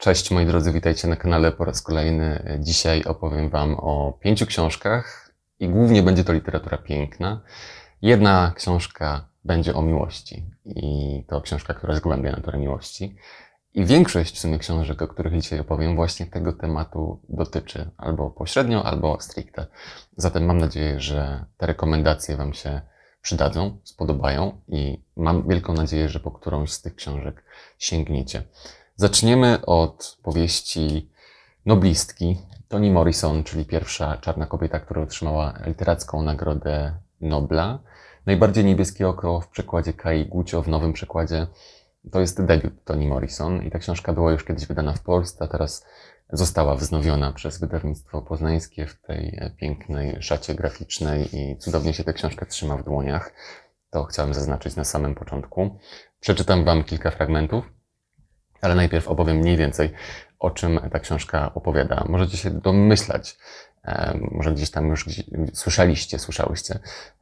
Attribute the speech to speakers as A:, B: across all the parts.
A: Cześć moi drodzy, witajcie na kanale po raz kolejny. E, dzisiaj opowiem Wam o pięciu książkach i głównie będzie to literatura piękna. Jedna książka będzie o miłości i to książka, która zgłębia naturę miłości. I większość w sumie książek, o których dzisiaj opowiem, właśnie tego tematu dotyczy albo pośrednio, albo stricte. Zatem mam nadzieję, że te rekomendacje Wam się przydadzą, spodobają i mam wielką nadzieję, że po którąś z tych książek sięgniecie. Zaczniemy od powieści Noblistki Toni Morrison, czyli pierwsza czarna kobieta, która otrzymała literacką nagrodę Nobla. Najbardziej niebieskie oko w przekładzie Kai Gucio, w nowym przekładzie. To jest debiut Toni Morrison i ta książka była już kiedyś wydana w Polsce, a teraz została wznowiona przez wydawnictwo poznańskie w tej pięknej szacie graficznej i cudownie się tę książkę trzyma w dłoniach. To chciałem zaznaczyć na samym początku. Przeczytam Wam kilka fragmentów. Ale najpierw opowiem mniej więcej, o czym ta książka opowiada. Możecie się domyślać, może gdzieś tam już słyszeliście, słyszałyście.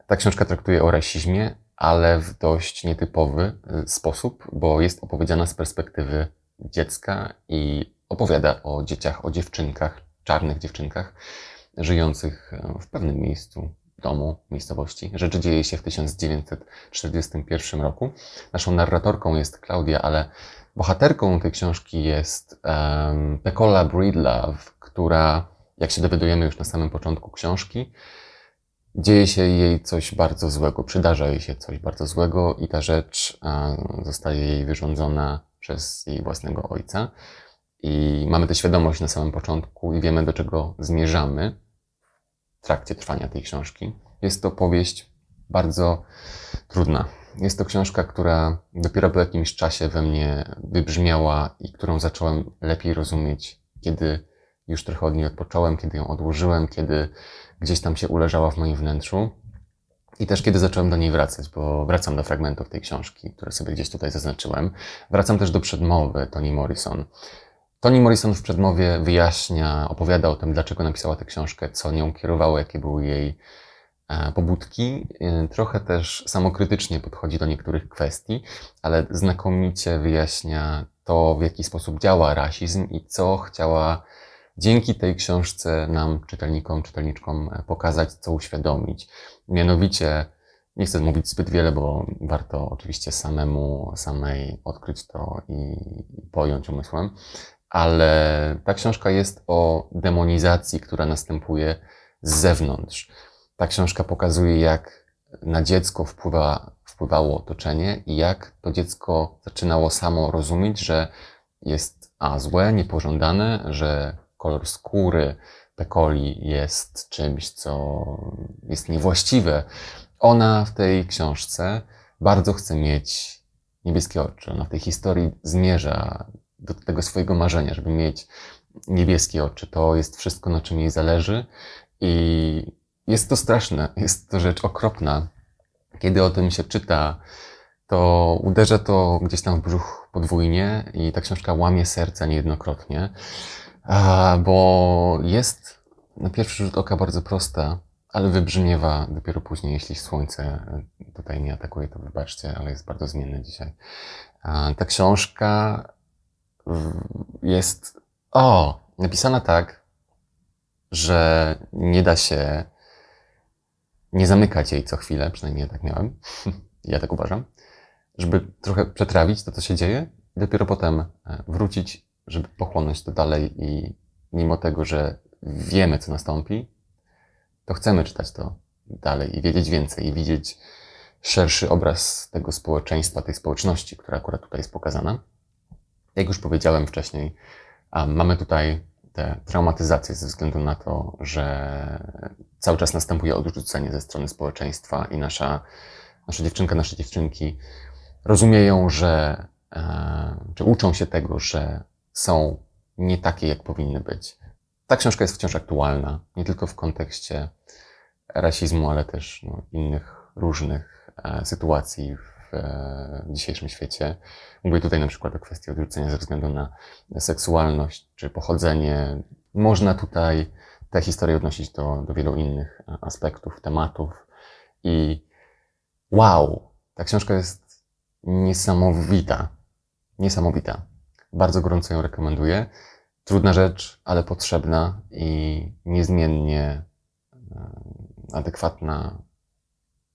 A: Ta książka traktuje o rasizmie, ale w dość nietypowy y, sposób, bo jest opowiedziana z perspektywy dziecka i opowiada o dzieciach, o dziewczynkach, czarnych dziewczynkach, żyjących e, w pewnym miejscu, domu, miejscowości. Rzeczy dzieje się w 1941 roku. Naszą narratorką jest Klaudia, ale Bohaterką tej książki jest um, Pecola Breedlove, która, jak się dowiadujemy już na samym początku książki, dzieje się jej coś bardzo złego, przydarza jej się coś bardzo złego i ta rzecz um, zostaje jej wyrządzona przez jej własnego ojca. I mamy tę świadomość na samym początku i wiemy, do czego zmierzamy w trakcie trwania tej książki. Jest to powieść bardzo trudna, jest to książka, która dopiero po jakimś czasie we mnie wybrzmiała i którą zacząłem lepiej rozumieć, kiedy już trochę od niej odpocząłem, kiedy ją odłożyłem, kiedy gdzieś tam się uleżała w moim wnętrzu. I też kiedy zacząłem do niej wracać, bo wracam do fragmentów tej książki, które sobie gdzieś tutaj zaznaczyłem. Wracam też do przedmowy Toni Morrison. Toni Morrison w przedmowie wyjaśnia, opowiada o tym, dlaczego napisała tę książkę, co nią kierowało, jakie były jej E, pobudki, e, trochę też samokrytycznie podchodzi do niektórych kwestii, ale znakomicie wyjaśnia to, w jaki sposób działa rasizm i co chciała dzięki tej książce nam, czytelnikom, czytelniczkom e, pokazać, co uświadomić. Mianowicie, nie chcę mówić zbyt wiele, bo warto oczywiście samemu, samej odkryć to i pojąć umysłem, ale ta książka jest o demonizacji, która następuje z zewnątrz. Ta książka pokazuje, jak na dziecko wpływa, wpływało otoczenie i jak to dziecko zaczynało samo rozumieć, że jest a złe, niepożądane, że kolor skóry pekoli jest czymś, co jest niewłaściwe. Ona w tej książce bardzo chce mieć niebieskie oczy. Ona w tej historii zmierza do tego swojego marzenia, żeby mieć niebieskie oczy. To jest wszystko, na czym jej zależy i jest to straszne, jest to rzecz okropna. Kiedy o tym się czyta, to uderza to gdzieś tam w brzuch podwójnie i ta książka łamie serce niejednokrotnie, bo jest na pierwszy rzut oka bardzo prosta, ale wybrzmiewa dopiero później, jeśli słońce e, tutaj nie atakuje, to wybaczcie, ale jest bardzo zmienne dzisiaj. Ta książka jest, o, napisana tak, że nie da się nie zamykać jej co chwilę, przynajmniej ja tak miałem, ja tak uważam, żeby trochę przetrawić to, co się dzieje i dopiero potem e, wrócić, żeby pochłonąć to dalej i mimo tego, że wiemy, co nastąpi, to chcemy czytać to dalej i wiedzieć więcej i widzieć szerszy obraz tego społeczeństwa, tej społeczności, która akurat tutaj jest pokazana. Jak już powiedziałem wcześniej, mamy tutaj te traumatyzacje ze względu na to, że cały czas następuje odrzucenie ze strony społeczeństwa i nasza, nasza dziewczynka, nasze dziewczynki rozumieją, że e, czy uczą się tego, że są nie takie, jak powinny być. Ta książka jest wciąż aktualna, nie tylko w kontekście rasizmu, ale też no, innych różnych e, sytuacji w E, w dzisiejszym świecie. Mówię tutaj na przykład o kwestii odrzucenia ze względu na seksualność czy pochodzenie. Można tutaj te historie odnosić do, do wielu innych e, aspektów, tematów i wow, ta książka jest niesamowita. Niesamowita. Bardzo gorąco ją rekomenduję. Trudna rzecz, ale potrzebna i niezmiennie e, adekwatna,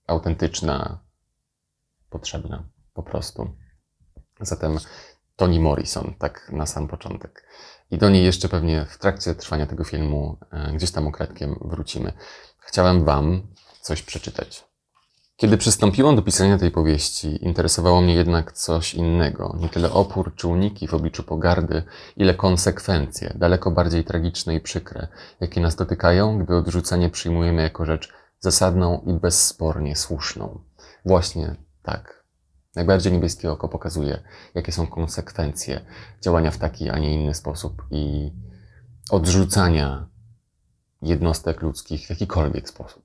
A: autentyczna, potrzebna po prostu. Zatem Toni Morrison, tak na sam początek. I do niej jeszcze pewnie w trakcie trwania tego filmu e, gdzieś tam ukradkiem wrócimy. Chciałem Wam coś przeczytać. Kiedy przystąpiłam do pisania tej powieści, interesowało mnie jednak coś innego. Nie tyle opór czy uniki w obliczu pogardy, ile konsekwencje, daleko bardziej tragiczne i przykre, jakie nas dotykają, gdy odrzucenie przyjmujemy jako rzecz zasadną i bezspornie słuszną. Właśnie tak. Najbardziej niebieskie oko pokazuje, jakie są konsekwencje działania w taki, a nie inny sposób i odrzucania jednostek ludzkich w jakikolwiek sposób.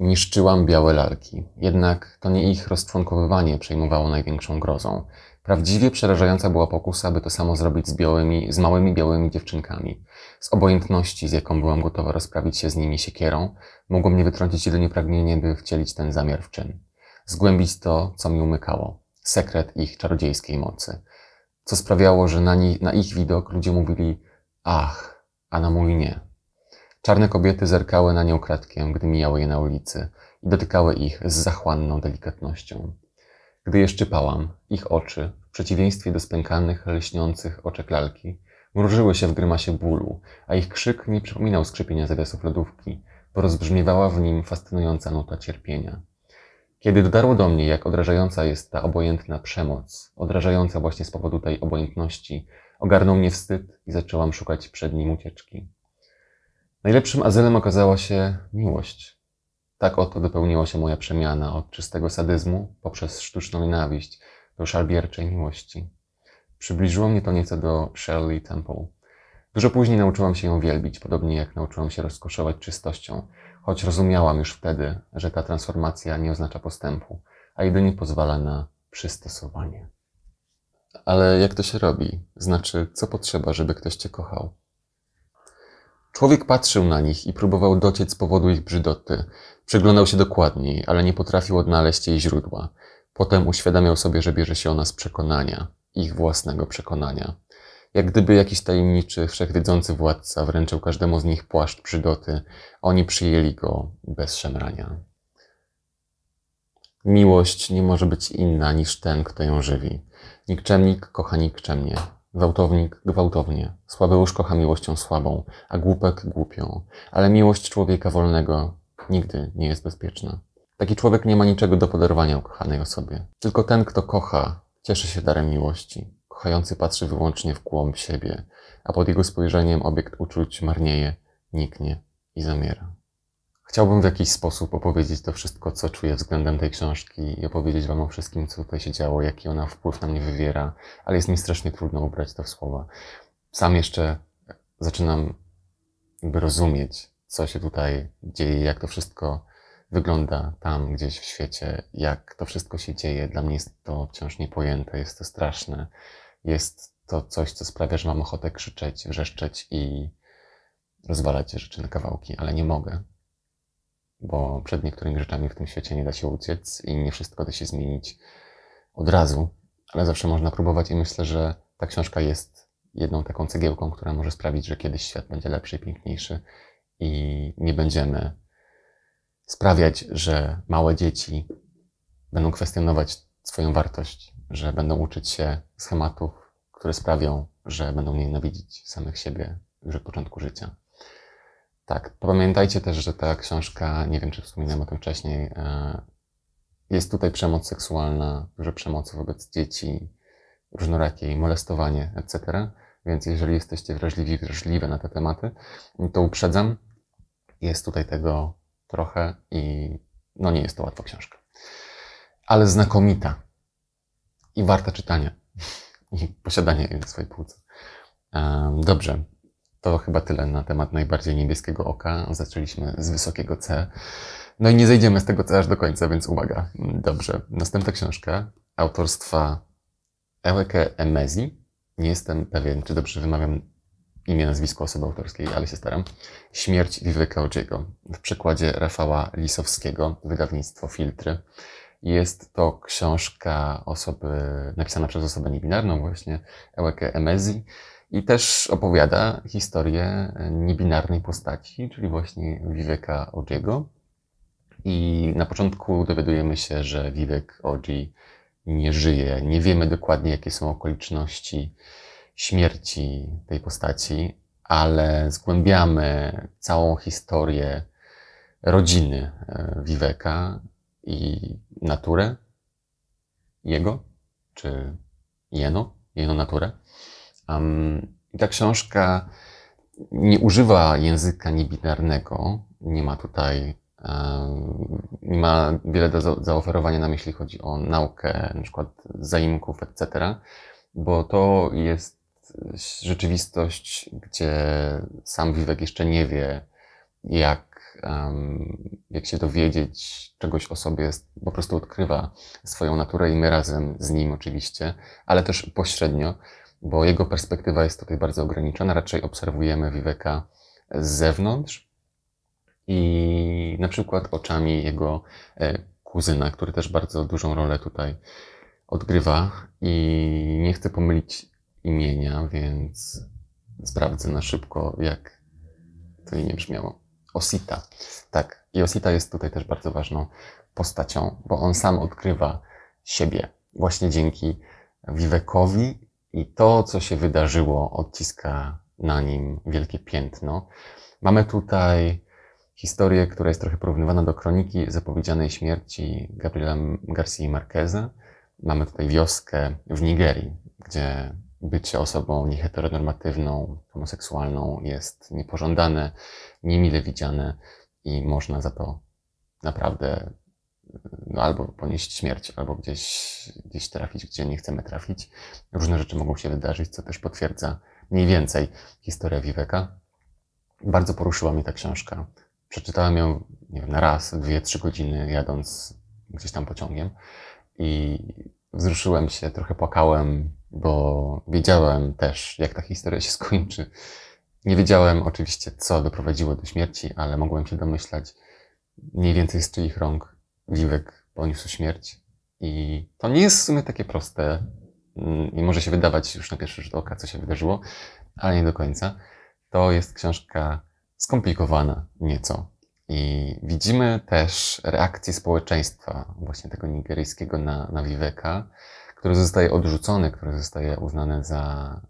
A: Niszczyłam białe lalki, jednak to nie ich roztwonkowywanie przejmowało największą grozą. Prawdziwie przerażająca była pokusa, aby to samo zrobić z, białymi, z małymi białymi dziewczynkami. Z obojętności, z jaką byłam gotowa rozprawić się z nimi siekierą, mogło mnie wytrącić jedynie pragnienie, by wcielić ten zamiar w czyn zgłębić to, co mi umykało, sekret ich czarodziejskiej mocy, co sprawiało, że na, na ich widok ludzie mówili ach, a na mój nie. Czarne kobiety zerkały na nią kratkiem, gdy mijały je na ulicy i dotykały ich z zachłanną delikatnością. Gdy je szczypałam, ich oczy, w przeciwieństwie do spękanych, lśniących oczek lalki, mrużyły się w grymasie bólu, a ich krzyk nie przypominał skrzypienia zawiasów lodówki, bo rozbrzmiewała w nim fascynująca nuta cierpienia. Kiedy dotarło do mnie, jak odrażająca jest ta obojętna przemoc, odrażająca właśnie z powodu tej obojętności, ogarnął mnie wstyd i zaczęłam szukać przed nim ucieczki. Najlepszym azylem okazała się miłość. Tak oto dopełniła się moja przemiana od czystego sadyzmu poprzez sztuczną nienawiść do szarbierczej miłości. Przybliżyło mnie to nieco do Shirley Temple. Dużo później nauczyłam się ją wielbić, podobnie jak nauczyłam się rozkoszować czystością – choć rozumiałam już wtedy, że ta transformacja nie oznacza postępu, a jedynie pozwala na przystosowanie. Ale jak to się robi? Znaczy, co potrzeba, żeby ktoś cię kochał? Człowiek patrzył na nich i próbował dociec z powodu ich brzydoty. Przyglądał się dokładniej, ale nie potrafił odnaleźć jej źródła. Potem uświadamiał sobie, że bierze się ona z przekonania, ich własnego przekonania. Jak gdyby jakiś tajemniczy, wszechwiedzący władca wręczył każdemu z nich płaszcz przygoty, oni przyjęli go bez szemrania. Miłość nie może być inna niż ten, kto ją żywi. Nikczemnik kocha nikczemnie, gwałtownik gwałtownie, słabeusz kocha miłością słabą, a głupek głupią. Ale miłość człowieka wolnego nigdy nie jest bezpieczna. Taki człowiek nie ma niczego do podarowania ukochanej osobie. Tylko ten, kto kocha, cieszy się darem miłości. Kochający patrzy wyłącznie w głąb siebie, a pod jego spojrzeniem obiekt uczuć marnieje, niknie i zamiera. Chciałbym w jakiś sposób opowiedzieć to wszystko, co czuję względem tej książki i opowiedzieć Wam o wszystkim, co tutaj się działo, jaki ona wpływ na mnie wywiera, ale jest mi strasznie trudno ubrać to w słowa. Sam jeszcze zaczynam jakby rozumieć, co się tutaj dzieje, jak to wszystko wygląda tam gdzieś w świecie, jak to wszystko się dzieje. Dla mnie jest to wciąż niepojęte, jest to straszne jest to coś, co sprawia, że mam ochotę krzyczeć, wrzeszczeć i rozwalać rzeczy na kawałki, ale nie mogę, bo przed niektórymi rzeczami w tym świecie nie da się uciec i nie wszystko da się zmienić od razu, ale zawsze można próbować i myślę, że ta książka jest jedną taką cegiełką, która może sprawić, że kiedyś świat będzie lepszy i piękniejszy i nie będziemy sprawiać, że małe dzieci będą kwestionować swoją wartość, że będą uczyć się schematów, które sprawią, że będą nienawidzić samych siebie już od początku życia. Tak, pamiętajcie też, że ta książka, nie wiem czy wspominałem o tym wcześniej, e, jest tutaj przemoc seksualna, dużo przemocy wobec dzieci, różnorakiej, molestowanie, etc. Więc jeżeli jesteście wrażliwi, wrażliwe na te tematy, to uprzedzam, jest tutaj tego trochę i no nie jest to łatwa książka. Ale znakomita, i warto czytania i posiadania jej swojej półce. Dobrze, to chyba tyle na temat najbardziej niebieskiego oka. Zaczęliśmy z wysokiego C. No i nie zejdziemy z tego C aż do końca, więc uwaga. Dobrze, następna książka autorstwa Eweke Emezi. Nie jestem pewien, czy dobrze wymawiam imię, nazwisko osoby autorskiej, ale się staram. Śmierć Viveka Odziego w przekładzie Rafała Lisowskiego, wydawnictwo Filtry. Jest to książka osoby, napisana przez osobę niebinarną właśnie, Ełekę Emezi i też opowiada historię e, niebinarnej postaci, czyli właśnie Viveka Ogiego. I na początku dowiadujemy się, że Vivek Ogi nie żyje. Nie wiemy dokładnie, jakie są okoliczności śmierci tej postaci, ale zgłębiamy całą historię rodziny e, Viveka i naturę jego, czy jeno, jeno naturę. Um, I ta książka nie używa języka niebinarnego, nie ma tutaj, um, nie ma wiele do zaoferowania nam, jeśli chodzi o naukę, na przykład zaimków, etc., bo to jest rzeczywistość, gdzie sam Wiwek jeszcze nie wie, jak jak, jak się dowiedzieć czegoś o sobie, po prostu odkrywa swoją naturę i my razem z nim oczywiście, ale też pośrednio, bo jego perspektywa jest tutaj bardzo ograniczona. Raczej obserwujemy Viveka z zewnątrz i na przykład oczami jego e, kuzyna, który też bardzo dużą rolę tutaj odgrywa i nie chcę pomylić imienia, więc sprawdzę na szybko, jak to i nie brzmiało. Osita. Tak, i Osita jest tutaj też bardzo ważną postacią, bo on sam odkrywa siebie właśnie dzięki Wiwekowi i to, co się wydarzyło, odciska na nim wielkie piętno. Mamy tutaj historię, która jest trochę porównywana do kroniki zapowiedzianej śmierci Gabriela Garcia Marqueza. Mamy tutaj wioskę w Nigerii, gdzie bycie osobą nieheteronormatywną, homoseksualną jest niepożądane, niemile widziane i można za to naprawdę no, albo ponieść śmierć, albo gdzieś, gdzieś trafić, gdzie nie chcemy trafić. Różne rzeczy mogą się wydarzyć, co też potwierdza mniej więcej historia Viveka. Bardzo poruszyła mnie ta książka. Przeczytałem ją, nie wiem, na raz, dwie, trzy godziny jadąc gdzieś tam pociągiem i wzruszyłem się, trochę płakałem, bo wiedziałem też, jak ta historia się skończy. Nie wiedziałem oczywiście, co doprowadziło do śmierci, ale mogłem się domyślać mniej więcej z czyich rąk Liwek poniósł śmierć. I to nie jest w sumie takie proste mm, i może się wydawać już na pierwszy rzut oka, co się wydarzyło, ale nie do końca. To jest książka skomplikowana nieco. I widzimy też reakcję społeczeństwa właśnie tego nigeryjskiego na, na Viveka który zostaje odrzucony, który zostaje uznany za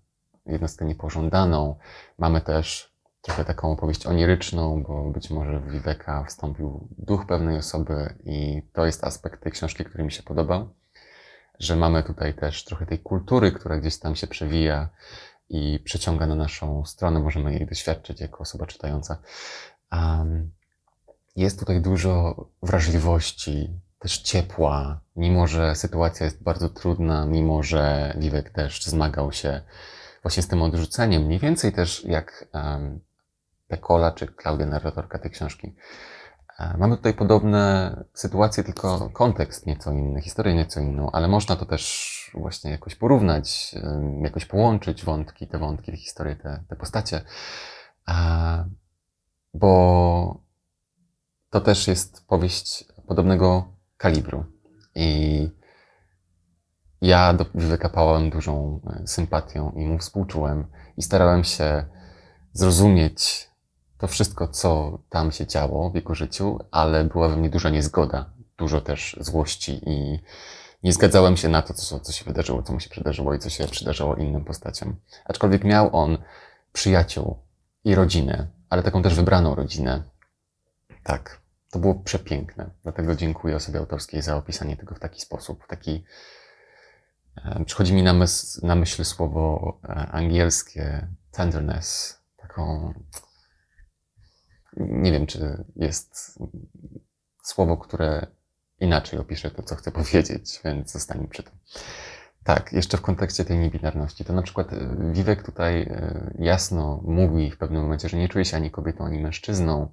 A: jednostkę niepożądaną. Mamy też trochę taką opowieść oniryczną, bo być może w Viveka wstąpił duch pewnej osoby i to jest aspekt tej książki, który mi się podobał, że mamy tutaj też trochę tej kultury, która gdzieś tam się przewija i przyciąga na naszą stronę, możemy jej doświadczyć jako osoba czytająca. Um, jest tutaj dużo wrażliwości, też ciepła, mimo że sytuacja jest bardzo trudna, mimo że Vivek też zmagał się właśnie z tym odrzuceniem, mniej więcej też jak um, Pekola czy Klaudia, narratorka tej książki. E, mamy tutaj podobne sytuacje, tylko kontekst nieco inny, historię nieco inną, ale można to też właśnie jakoś porównać, jakoś połączyć wątki, te wątki, te historie, te, te postacie, e, bo to też jest powieść podobnego kalibru. I ja do, wykapałem dużą e, sympatią i mu współczułem i starałem się zrozumieć to wszystko, co tam się działo w jego życiu, ale była we mnie duża niezgoda, dużo też złości i nie zgadzałem się na to, co, co się wydarzyło, co mu się przydarzyło i co się przydarzyło innym postaciom. Aczkolwiek miał on przyjaciół i rodzinę, ale taką też wybraną rodzinę. Tak. To było przepiękne. Dlatego dziękuję osobie autorskiej za opisanie tego w taki sposób. W taki Przychodzi mi na, mys- na myśl słowo e, angielskie tenderness, taką. Nie wiem, czy jest słowo, które inaczej opisze to, co chcę powiedzieć, więc zostanę przy tym. Tak, jeszcze w kontekście tej niebinarności. To na przykład e, Wiwek tutaj e, jasno mówi w pewnym momencie, że nie czuje się ani kobietą, ani mężczyzną,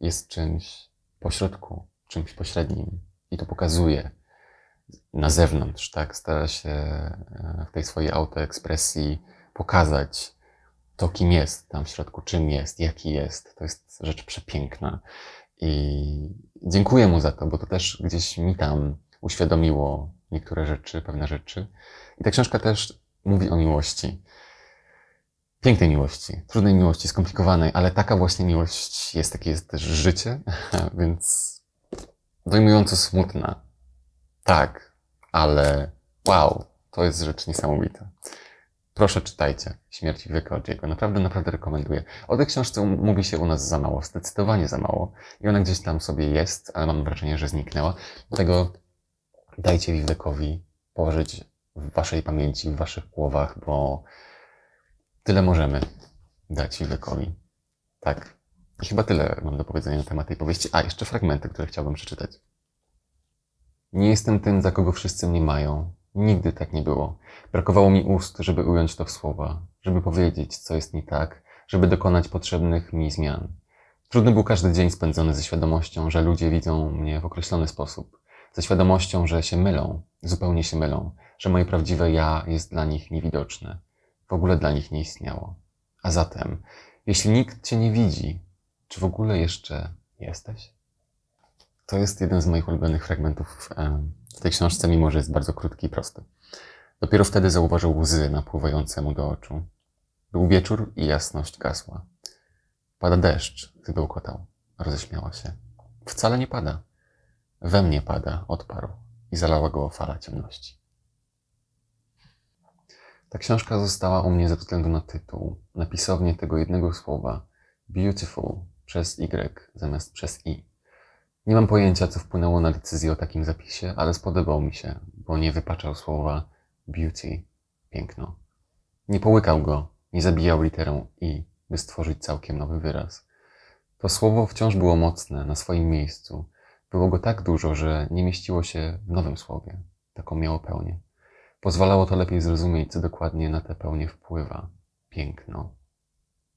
A: jest czymś pośrodku, czymś pośrednim i to pokazuje na zewnątrz, tak? Stara się e, w tej swojej autoekspresji pokazać to, kim jest tam w środku, czym jest, jaki jest. To jest rzecz przepiękna. I dziękuję mu za to, bo to też gdzieś mi tam uświadomiło niektóre rzeczy, pewne rzeczy. I ta książka też mówi o miłości pięknej miłości, trudnej miłości, skomplikowanej, ale taka właśnie miłość jest, takie jest też życie, więc dojmująco smutna. Tak, ale wow, to jest rzecz niesamowita. Proszę czytajcie Śmierć i Odziego. Naprawdę, naprawdę rekomenduję. O tej książce mówi się u nas za mało, zdecydowanie za mało. I ona gdzieś tam sobie jest, ale mam wrażenie, że zniknęła. Dlatego dajcie Wiwekowi położyć w waszej pamięci, w waszych głowach, bo Tyle możemy dać Iwekowi. Tak. I chyba tyle mam do powiedzenia na temat tej powieści. A, jeszcze fragmenty, które chciałbym przeczytać. Nie jestem tym, za kogo wszyscy mnie mają. Nigdy tak nie było. Brakowało mi ust, żeby ująć to w słowa, żeby powiedzieć, co jest mi tak, żeby dokonać potrzebnych mi zmian. Trudny był każdy dzień spędzony ze świadomością, że ludzie widzą mnie w określony sposób, ze świadomością, że się mylą, zupełnie się mylą, że moje prawdziwe ja jest dla nich niewidoczne w ogóle dla nich nie istniało. A zatem, jeśli nikt cię nie widzi, czy w ogóle jeszcze jesteś? To jest jeden z moich ulubionych fragmentów w tej książce, mimo że jest bardzo krótki i prosty. Dopiero wtedy zauważył łzy napływające mu do oczu. Był wieczór i jasność gasła. Pada deszcz, zbełkotał. Roześmiała się. Wcale nie pada. We mnie pada, odparł i zalała go fala ciemności. Ta książka została u mnie ze względu na tytuł, napisownie tego jednego słowa beautiful przez Y zamiast przez I. Nie mam pojęcia, co wpłynęło na decyzję o takim zapisie, ale spodobał mi się, bo nie wypaczał słowa beauty, piękno. Nie połykał go, nie zabijał literę I, by stworzyć całkiem nowy wyraz. To słowo wciąż było mocne, na swoim miejscu. Było go tak dużo, że nie mieściło się w nowym słowie. Taką miało pełnię. Pozwalało to lepiej zrozumieć, co dokładnie na tę pełnię wpływa. Piękno.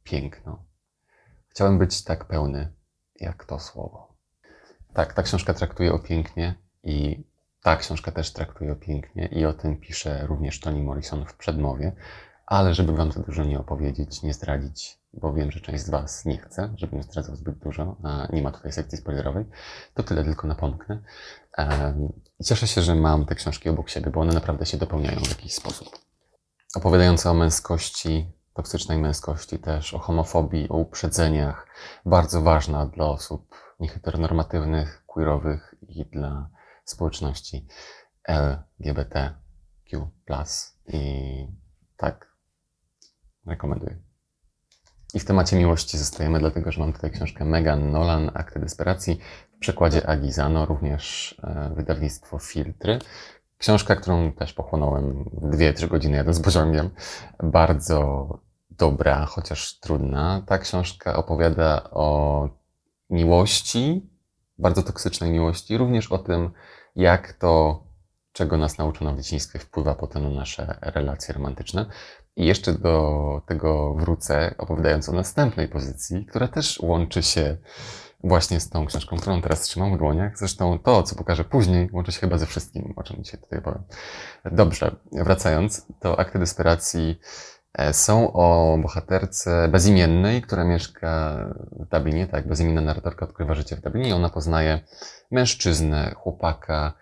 A: Piękno. Chciałem być tak pełny, jak to słowo. Tak, ta książka traktuje o pięknie i ta książka też traktuje o pięknie i o tym pisze również Toni Morrison w przedmowie, ale żeby wam za dużo nie opowiedzieć, nie zdradzić, bo wiem, że część z Was nie chce, żebym zdradzał zbyt dużo, a nie ma tutaj sekcji spoilerowej, to tyle tylko napomknę. Cieszę się, że mam te książki obok siebie, bo one naprawdę się dopełniają w jakiś sposób. Opowiadające o męskości, toksycznej męskości, też o homofobii, o uprzedzeniach, bardzo ważna dla osób nieheteronormatywnych, queerowych i dla społeczności LGBTQ+. I tak rekomenduję. I w temacie miłości zostajemy, dlatego że mam tutaj książkę Megan Nolan, Akty Desperacji, w przekładzie Agizano, również e, wydawnictwo Filtry. Książka, którą też pochłonąłem dwie, trzy godziny jadąc poziomiem. Bardzo dobra, chociaż trudna. Ta książka opowiada o miłości, bardzo toksycznej miłości, również o tym, jak to, czego nas nauczono w dzieciństwie, wpływa potem na nasze relacje romantyczne. I jeszcze do tego wrócę, opowiadając o następnej pozycji, która też łączy się właśnie z tą książką, którą teraz trzymam w dłoniach. Zresztą to, co pokażę później, łączy się chyba ze wszystkim, o czym dzisiaj tutaj powiem. Dobrze, wracając, to akty desperacji e, są o bohaterce bezimiennej, która mieszka w Dublinie, tak, bezimienna narratorka odkrywa życie w Dublinie i ona poznaje mężczyznę, chłopaka,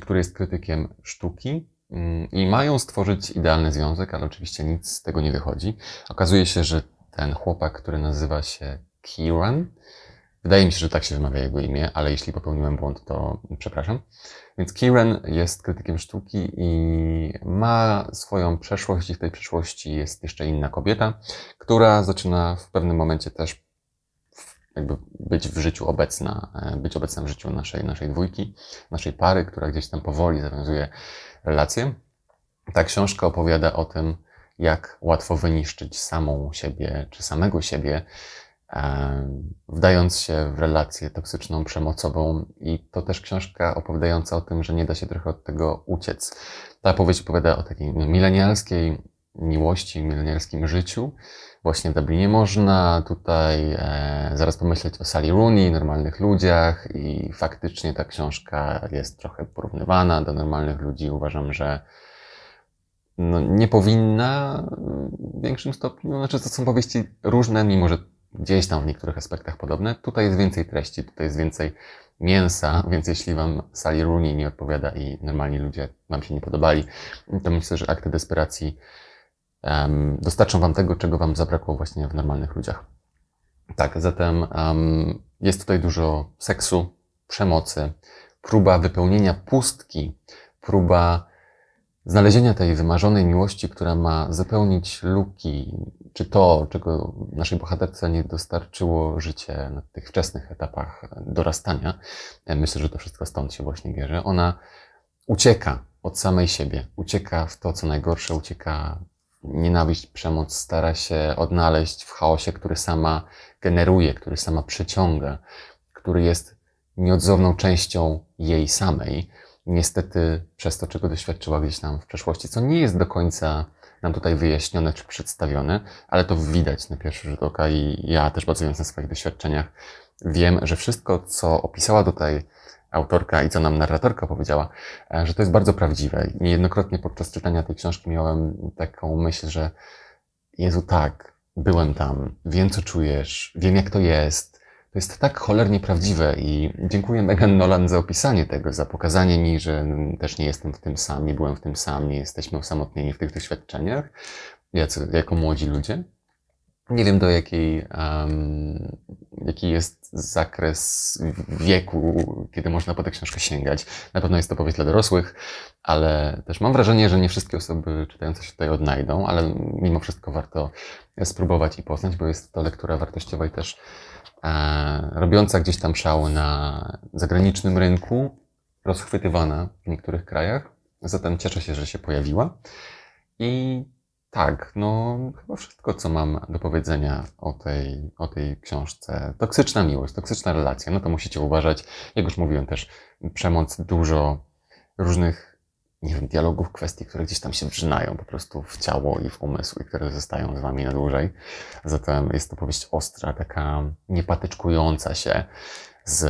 A: który jest krytykiem sztuki Mm, i mają stworzyć idealny związek, ale oczywiście nic z tego nie wychodzi. Okazuje się, że ten chłopak, który nazywa się Kieran, wydaje mi się, że tak się wymawia jego imię, ale jeśli popełniłem błąd, to przepraszam. Więc Kieran jest krytykiem sztuki i ma swoją przeszłość i w tej przeszłości jest jeszcze inna kobieta, która zaczyna w pewnym momencie też jakby być w życiu obecna, e, być obecna w życiu naszej, naszej dwójki, naszej pary, która gdzieś tam powoli zawiązuje relację. Ta książka opowiada o tym, jak łatwo wyniszczyć samą siebie czy samego siebie, e, wdając się w relację toksyczną, przemocową. I to też książka opowiadająca o tym, że nie da się trochę od tego uciec. Ta powieść opowiada o takiej milenialskiej miłości, milionerskim życiu. Właśnie w Dublinie można tutaj e, zaraz pomyśleć o Sally Rooney, normalnych ludziach i faktycznie ta książka jest trochę porównywana do normalnych ludzi. Uważam, że no, nie powinna w większym stopniu, znaczy to są powieści różne, mimo że gdzieś tam w niektórych aspektach podobne. Tutaj jest więcej treści, tutaj jest więcej mięsa, więc jeśli wam Sally Rooney nie odpowiada i normalni ludzie wam się nie podobali, to myślę, że akty desperacji um, dostarczą Wam tego, czego Wam zabrakło właśnie w normalnych ludziach. Tak, zatem um, jest tutaj dużo seksu, przemocy, próba wypełnienia pustki, próba znalezienia tej wymarzonej miłości, która ma zapełnić luki, czy to, czego naszej bohaterce nie dostarczyło życie na tych wczesnych etapach dorastania. E, myślę, że to wszystko stąd się właśnie bierze. Ona ucieka od samej siebie, ucieka w to, co najgorsze, ucieka nienawiść, przemoc stara się odnaleźć w chaosie, który sama generuje, który sama przyciąga, który jest nieodzowną częścią jej samej. Niestety przez to, czego doświadczyła gdzieś tam w przeszłości, co nie jest do końca nam tutaj wyjaśnione czy przedstawione, ale to widać na pierwszy rzut oka i ja też bazując na swoich doświadczeniach wiem, że wszystko, co opisała tutaj autorka i co nam narratorka powiedziała, e, że to jest bardzo prawdziwe. Niejednokrotnie podczas czytania tej książki miałem taką myśl, że Jezu, tak, byłem tam, wiem co czujesz, wiem jak to jest. To jest tak cholernie prawdziwe i dziękuję Megan Nolan za opisanie tego, za pokazanie mi, że też nie jestem w tym sam, nie byłem w tym sam, nie jesteśmy osamotnieni w tych doświadczeniach, jako młodzi ludzie. Nie wiem do jakiej, um, jaki jest zakres wieku, kiedy można po tę książkę sięgać. Na pewno jest to powieść dla dorosłych, ale też mam wrażenie, że nie wszystkie osoby czytające się tutaj odnajdą, ale mimo wszystko warto spróbować i poznać, bo jest to lektura wartościowa i też e, robiąca gdzieś tam szał na zagranicznym rynku, rozchwytywana w niektórych krajach. Zatem cieszę się, że się pojawiła. I tak, no chyba wszystko, co mam do powiedzenia o tej, o tej książce. Toksyczna miłość, toksyczna relacja, no to musicie uważać. Jak już mówiłem też, przemoc, dużo różnych, nie wiem, dialogów, kwestii, które gdzieś tam się wrzynają po prostu w ciało i w umysł i które zostają z wami na dłużej. Zatem jest to powieść ostra, taka niepatyczkująca się z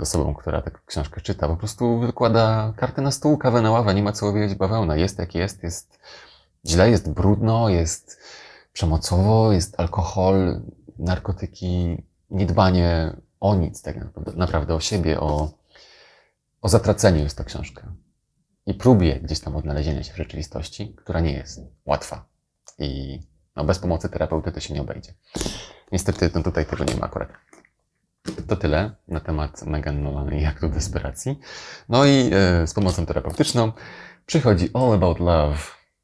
A: osobą, która tę książkę czyta. Po prostu wykłada karty na stół, kawę na ławę, nie ma co owijać bawełna. Jest jak jest, jest źle, jest brudno, jest przemocowo, jest alkohol, narkotyki, niedbanie o nic tak naprawdę, o siebie, o, o zatraceniu jest ta książka. I próbie gdzieś tam odnalezienia się w rzeczywistości, która nie jest łatwa. I no, bez pomocy terapeuty to się nie obejdzie. Niestety no, tutaj tego nie ma akurat. To tyle na temat Megan Nolan i aktu desperacji. No i e, z pomocą terapeutyczną przychodzi All About Love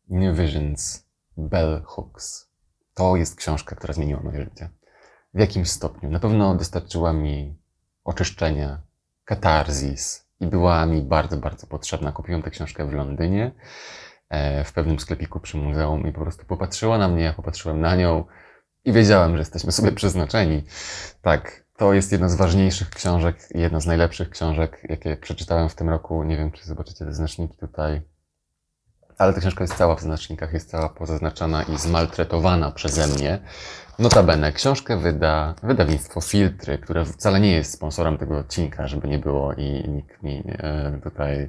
A: New Visions Bell Hooks. To jest książka, która zmieniła moje życie. W jakimś stopniu. Na pewno dostarczyła mi oczyszczenia, katarzis i była mi bardzo, bardzo potrzebna. Kupiłem tę książkę w Londynie, e, w pewnym sklepiku przy muzeum i po prostu popatrzyła na mnie, ja popatrzyłem na nią i wiedziałem, że jesteśmy sobie przeznaczeni. Tak, to jest jedna z ważniejszych książek, jedna z najlepszych książek, jakie przeczytałem w tym roku. Nie wiem, czy zobaczycie te znaczniki tutaj ale ta książka jest cała w znacznikach, jest cała pozaznaczana i zmaltretowana przeze mnie. Notabene, książkę wyda wydawnictwo Filtry, które wcale nie jest sponsorem tego odcinka, żeby nie było i nikt mi e, tutaj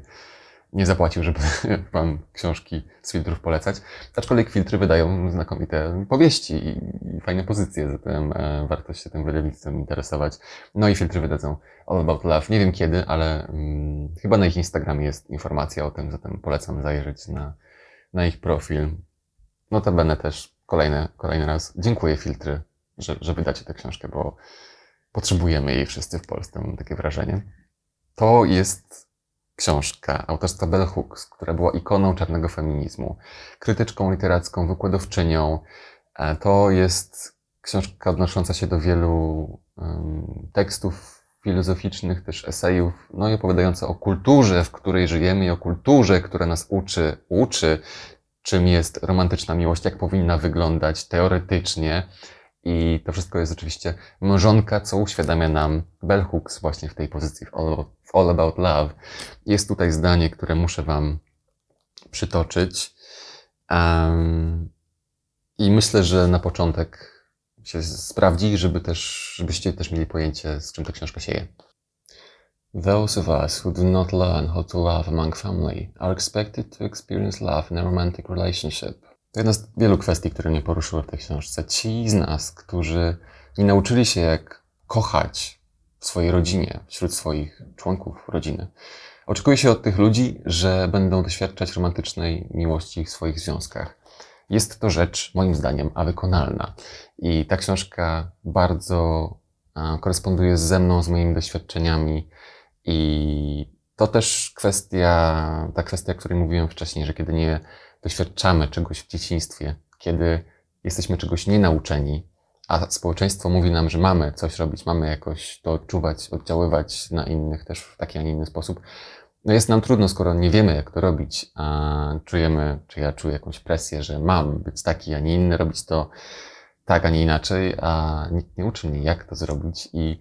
A: nie zapłacił, żeby wam książki z filtrów polecać. Aczkolwiek filtry wydają znakomite powieści i fajne pozycje, zatem e, warto się tym wydawnictwem interesować. No i filtry wydadzą All About Love. Nie wiem kiedy, ale mm, chyba na ich Instagramie jest informacja o tym, zatem polecam zajrzeć na, na ich profil. No, to będę też kolejne, kolejny raz dziękuję filtry, że, że wydacie tę książkę, bo potrzebujemy jej wszyscy w Polsce, mam takie wrażenie. To jest książkę autorstwa Bell Hooks, która była ikoną czarnego feminizmu, krytyczką literacką, wykładowczynią. E, to jest książka odnosząca się do wielu um, tekstów filozoficznych, też esejów, no i opowiadająca o kulturze, w której żyjemy i o kulturze, która nas uczy, uczy, czym jest romantyczna miłość, jak powinna wyglądać teoretycznie, i to wszystko jest oczywiście mrzonka, co uświadamia nam Bell Hooks właśnie w tej pozycji w All, w All About Love. Jest tutaj zdanie, które muszę Wam przytoczyć. Um, I myślę, że na początek się sprawdzi, żeby też, żebyście też mieli pojęcie, z czym ta książka sieje. Those of us who do not learn how to love among family are expected to experience love in a romantic relationship. To jedna z wielu kwestii, które mnie poruszyły w tej książce. Ci z nas, którzy nie nauczyli się, jak kochać w swojej rodzinie, wśród swoich członków rodziny, oczekuje się od tych ludzi, że będą doświadczać romantycznej miłości w swoich związkach. Jest to rzecz, moim zdaniem, a wykonalna. I ta książka bardzo koresponduje ze mną, z moimi doświadczeniami i to też kwestia, ta kwestia, o której mówiłem wcześniej, że kiedy nie doświadczamy czegoś w dzieciństwie, kiedy jesteśmy czegoś nienauczeni, a społeczeństwo mówi nam, że mamy coś robić, mamy jakoś to odczuwać, oddziaływać na innych też w taki, a nie inny sposób, no jest nam trudno, skoro nie wiemy, jak to robić, a czujemy, czy ja czuję jakąś presję, że mam być taki, a nie inny, robić to tak, a nie inaczej, a nikt nie uczy mnie, jak to zrobić i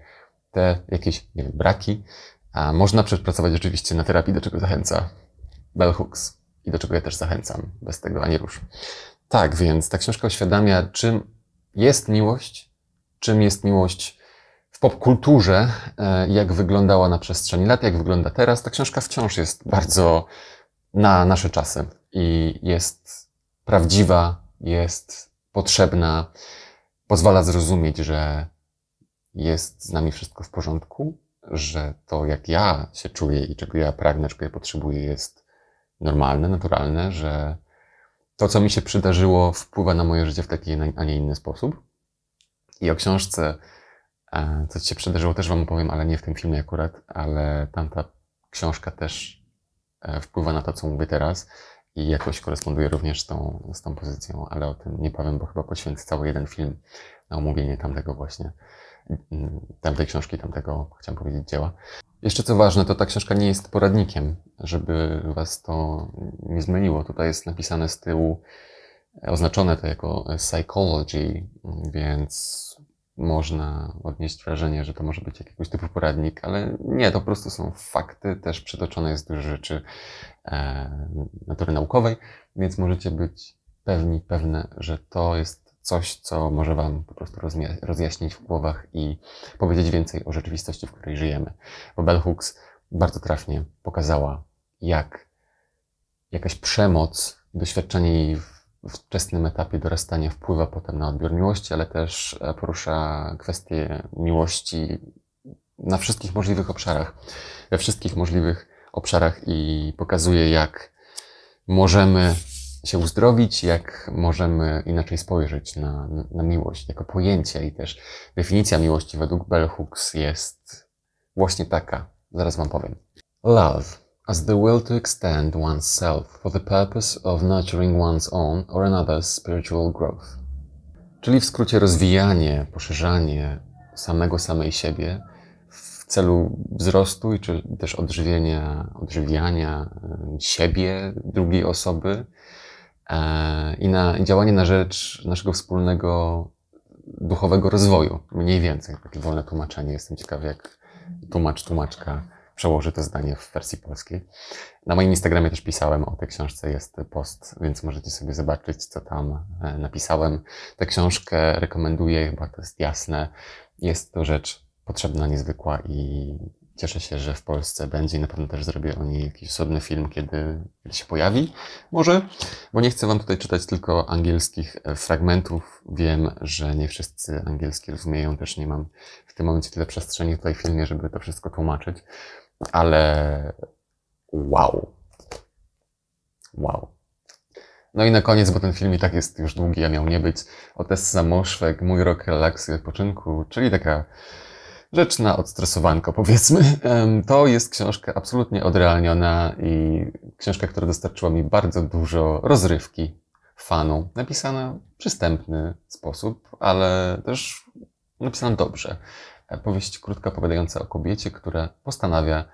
A: te jakieś nie wiem, braki a można przepracować oczywiście na terapii, do czego zachęca Bell Hooks i do czego ja też zachęcam. Bez tego ani rusz. Tak, więc ta książka uświadamia, czym jest miłość, czym jest miłość w popkulturze, e, jak wyglądała na przestrzeni lat, jak wygląda teraz. Ta książka wciąż jest bardzo na nasze czasy i jest prawdziwa, jest potrzebna, pozwala zrozumieć, że jest z nami wszystko w porządku, że to, jak ja się czuję i czego ja pragnę, czego ja potrzebuję, jest normalne, naturalne, że to, co mi się przydarzyło, wpływa na moje życie w taki, a nie inny sposób. I o książce, e, co ci się przydarzyło, też Wam opowiem, ale nie w tym filmie akurat, ale tamta książka też e, wpływa na to, co mówię teraz i jakoś koresponduje również z tą, z tą pozycją, ale o tym nie powiem, bo chyba poświęcę cały jeden film na omówienie tamtego właśnie, mm, tamtej książki, tamtego, chciałem powiedzieć, dzieła. Jeszcze co ważne, to ta książka nie jest poradnikiem, żeby was to nie zmyliło. Tutaj jest napisane z tyłu, e, oznaczone to jako e, psychology, więc można odnieść wrażenie, że to może być jakiegoś typu poradnik, ale nie, to po prostu są fakty, też przytoczone jest dużo rzeczy e, natury naukowej, więc możecie być pewni, pewne, że to jest coś, co może Wam po prostu rozjaśnić w głowach i powiedzieć więcej o rzeczywistości, w której żyjemy. Bo Bell Hooks bardzo trafnie pokazała, jak jakaś przemoc, doświadczenie jej w wczesnym etapie dorastania wpływa potem na odbiór miłości, ale też e, porusza kwestie miłości na wszystkich możliwych obszarach, we wszystkich możliwych obszarach i pokazuje, jak możemy się uzdrowić, jak możemy inaczej spojrzeć na, na miłość, jako pojęcie i też definicja miłości według Bell Hooks jest właśnie taka. Zaraz Wam powiem. Love as the will to extend oneself for the purpose of nurturing one's own or another's spiritual growth. Czyli w skrócie rozwijanie, poszerzanie samego samej siebie w celu wzrostu i czy też odżywienia, odżywiania e, siebie, drugiej osoby, E, i na działanie na rzecz naszego wspólnego duchowego rozwoju, mniej więcej. Takie wolne tłumaczenie. Jestem ciekaw, jak tłumacz, tłumaczka przełoży to zdanie w wersji polskiej. Na moim Instagramie też pisałem o tej książce, jest post, więc możecie sobie zobaczyć, co tam e, napisałem. Tę książkę rekomenduję, chyba to jest jasne. Jest to rzecz potrzebna, niezwykła i Cieszę się, że w Polsce będzie i na pewno też zrobię o niej jakiś osobny film, kiedy, kiedy się pojawi. Może, bo nie chcę Wam tutaj czytać tylko angielskich e, fragmentów. Wiem, że nie wszyscy angielski rozumieją, też nie mam w tym momencie tyle przestrzeni tutaj w filmie, żeby to wszystko tłumaczyć, ale wow. Wow. No i na koniec, bo ten film i tak jest już długi, a miał nie być, o Tessa Moszweg, Mój rok relaksu i odpoczynku, czyli taka rzecz na odstresowanko, powiedzmy. To jest książka absolutnie odrealniona i książka, która dostarczyła mi bardzo dużo rozrywki, fanu. Napisana w przystępny sposób, ale też napisana dobrze. E, powieść krótka opowiadająca o kobiecie, która postanawia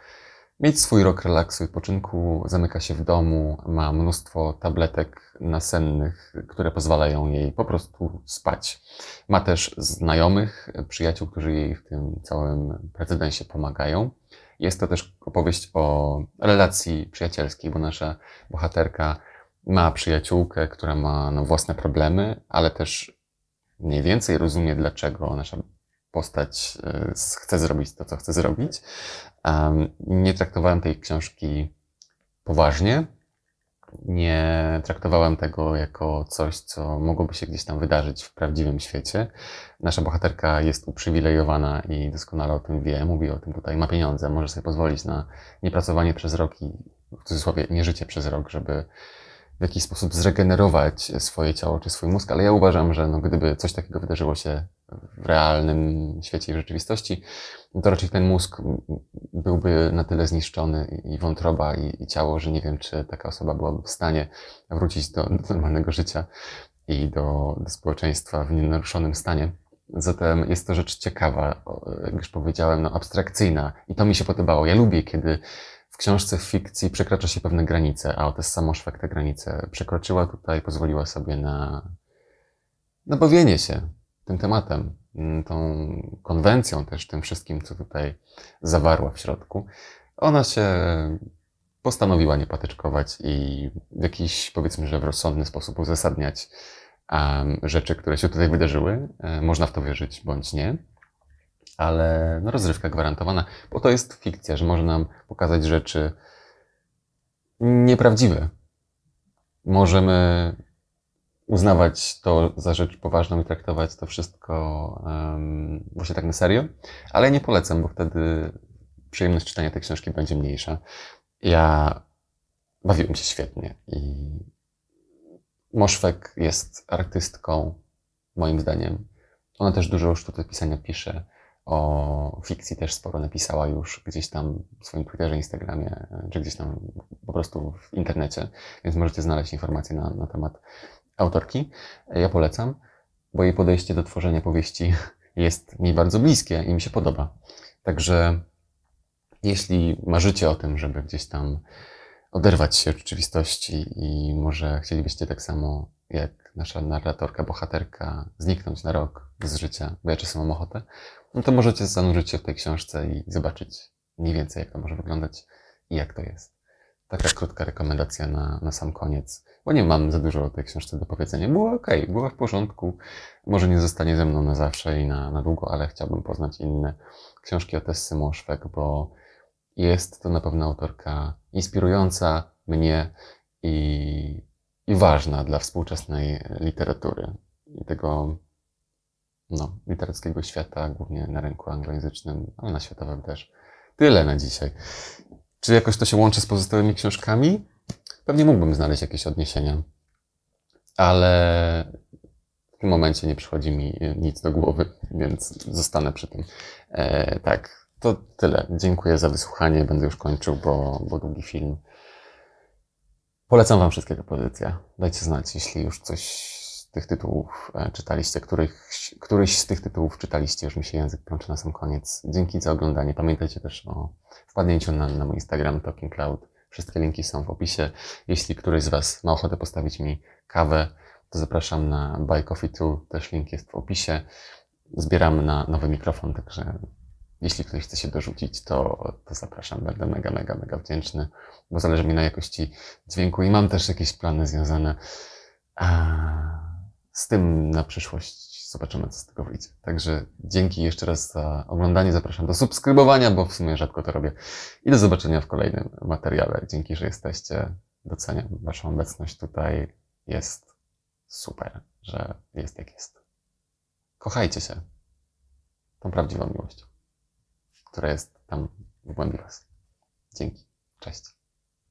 A: mieć swój rok relaksu i odpoczynku. Zamyka się w domu, ma mnóstwo tabletek nasennych, które pozwalają jej po prostu spać. Ma też znajomych, przyjaciół, którzy jej w tym całym precedensie pomagają. Jest to też opowieść o relacji przyjacielskiej, bo nasza bohaterka ma przyjaciółkę, która ma no, własne problemy, ale też mniej więcej rozumie, dlaczego nasza postać e, chce zrobić to, co chce zrobić. Nie traktowałem tej książki poważnie. Nie traktowałem tego jako coś, co mogłoby się gdzieś tam wydarzyć w prawdziwym świecie. Nasza bohaterka jest uprzywilejowana i doskonale o tym wie, mówi o tym tutaj, ma pieniądze, może sobie pozwolić na niepracowanie przez rok i w cudzysłowie nie życie przez rok, żeby w jakiś sposób zregenerować swoje ciało czy swój mózg, ale ja uważam, że no, gdyby coś takiego wydarzyło się w realnym świecie i w rzeczywistości, no to raczej ten mózg byłby na tyle zniszczony i wątroba i, i ciało, że nie wiem, czy taka osoba byłaby w stanie wrócić do, do normalnego życia i do, do społeczeństwa w nienaruszonym stanie. Zatem jest to rzecz ciekawa, jak już powiedziałem, no abstrakcyjna i to mi się podobało. Ja lubię, kiedy w książce w fikcji przekracza się pewne granice, a Otes Samoszwek te granice przekroczyła tutaj, pozwoliła sobie na, na bawienie się tym tematem, mm, tą konwencją też, tym wszystkim, co tutaj zawarła w środku. Ona się postanowiła nie patyczkować i w jakiś, powiedzmy, że w rozsądny sposób uzasadniać um, rzeczy, które się tutaj wydarzyły. E, można w to wierzyć bądź nie ale no, rozrywka gwarantowana, bo to jest fikcja, że może nam pokazać rzeczy nieprawdziwe. Możemy uznawać to za rzecz poważną i traktować to wszystko um, właśnie tak na serio, ale nie polecam, bo wtedy przyjemność czytania tej książki będzie mniejsza. Ja bawiłem się świetnie i Moszwek jest artystką, moim zdaniem. Ona też dużo sztuki pisania pisze. O fikcji też sporo napisała już gdzieś tam w swoim Twitterze, Instagramie, e, czy gdzieś tam po prostu w internecie, więc możecie znaleźć informacje na, na temat autorki. E, ja polecam, bo jej podejście do tworzenia powieści jest mi bardzo bliskie i mi się podoba. Także jeśli marzycie o tym, żeby gdzieś tam oderwać się od rzeczywistości i może chcielibyście tak samo jak nasza narratorka, bohaterka zniknąć na rok z życia, bo ja czasem mam ochotę, no to możecie zanurzyć się w tej książce i zobaczyć mniej więcej, jak to może wyglądać i jak to jest. Taka krótka rekomendacja na, na sam koniec, bo nie mam za dużo o tej książce do powiedzenia. Była ok, była w porządku, może nie zostanie ze mną na zawsze i na, na długo, ale chciałbym poznać inne książki o Tessy Moszwek, bo jest to na pewno autorka inspirująca mnie i, i ważna dla współczesnej literatury i tego no, literackiego świata, głównie na rynku anglojęzycznym, ale na światowym też. Tyle na dzisiaj. Czy jakoś to się łączy z pozostałymi książkami? Pewnie mógłbym znaleźć jakieś odniesienia, ale w tym momencie nie przychodzi mi e, nic do głowy, więc zostanę przy tym. E, tak, to tyle. Dziękuję za wysłuchanie. Będę już kończył, bo, bo długi film. Polecam Wam wszystkie te pozycje. Dajcie znać, jeśli już coś tych tytułów e, czytaliście, których, któryś z tych tytułów czytaliście, już mi się język plączy na sam koniec. Dzięki za oglądanie. Pamiętajcie też o wpadnięciu na, na mój Instagram Talking Cloud. Wszystkie linki są w opisie. Jeśli któryś z Was ma ochotę postawić mi kawę, to zapraszam na Buy Coffee 2, też link jest w opisie. Zbieramy na nowy mikrofon, także jeśli ktoś chce się dorzucić, to, to zapraszam, będę mega, mega, mega wdzięczny, bo zależy mi na jakości dźwięku i mam też jakieś plany związane. A z tym na przyszłość zobaczymy, co z tego wyjdzie. Także dzięki jeszcze raz za oglądanie. Zapraszam do subskrybowania, bo w sumie rzadko to robię. I do zobaczenia w kolejnym materiale. Dzięki, że jesteście. Doceniam Waszą obecność tutaj. Jest super, że jest jak jest. Kochajcie się. Tą prawdziwą miłością, która jest tam w głębi Was. Dzięki. Cześć.